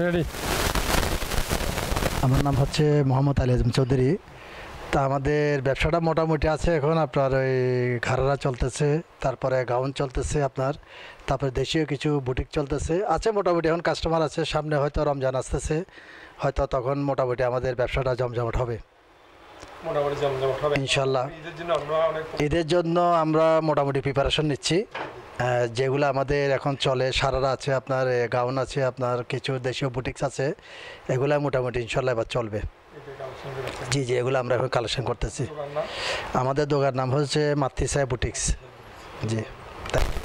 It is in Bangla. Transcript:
রেডি আমার নাম হচ্ছে মোহাম্মদ আলী আজম চৌধুরী তা আমাদের ব্যবসাটা মোটামুটি আছে এখন আপনার ওই ঘাড়ারা চলতেছে তারপরে গাউন চলতেছে আপনার তারপরে দেশীয় কিছু বুটিক চলতেছে আছে মোটামুটি এখন কাস্টমার আছে সামনে হয়তো রমজান আসতেছে হয়তো তখন মোটামুটি আমাদের ব্যবসাটা জমজমাট হবে ইনশাল্লাহ ঈদের জন্য আমরা মোটামুটি প্রিপারেশন নিচ্ছি যেগুলো আমাদের এখন চলে সারারা আছে আপনার গাউন আছে আপনার কিছু দেশীয় বুটিক্স আছে এগুলো মোটামুটি ইনশাল্লাহ এবার চলবে জি জি এগুলো আমরা এখন কালেকশন করতেছি আমাদের দোকান নাম হচ্ছে মাতৃসায় বুটিক্স জি